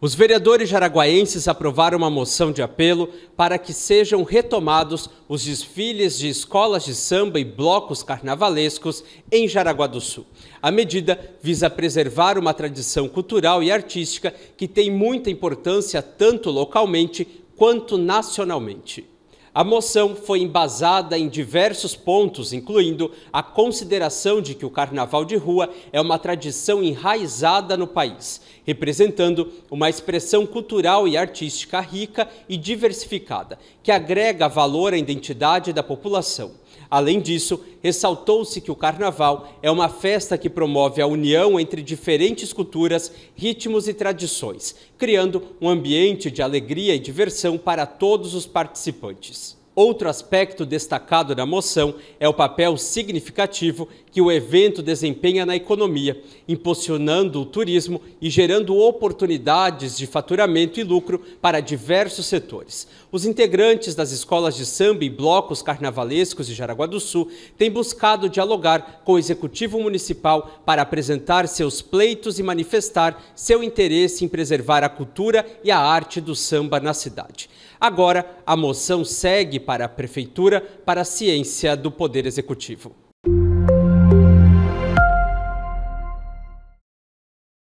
Os vereadores jaraguaienses aprovaram uma moção de apelo para que sejam retomados os desfiles de escolas de samba e blocos carnavalescos em Jaraguá do Sul. A medida visa preservar uma tradição cultural e artística que tem muita importância tanto localmente quanto nacionalmente. A moção foi embasada em diversos pontos, incluindo a consideração de que o carnaval de rua é uma tradição enraizada no país, representando uma expressão cultural e artística rica e diversificada, que agrega valor à identidade da população. Além disso, ressaltou-se que o carnaval é uma festa que promove a união entre diferentes culturas, ritmos e tradições, criando um ambiente de alegria e diversão para todos os participantes. Outro aspecto destacado da moção é o papel significativo que o evento desempenha na economia, impulsionando o turismo e gerando oportunidades de faturamento e lucro para diversos setores. Os integrantes das escolas de samba e blocos carnavalescos de Jaraguá do Sul têm buscado dialogar com o executivo municipal para apresentar seus pleitos e manifestar seu interesse em preservar a cultura e a arte do samba na cidade. Agora, a moção segue para a Prefeitura para a ciência do Poder Executivo.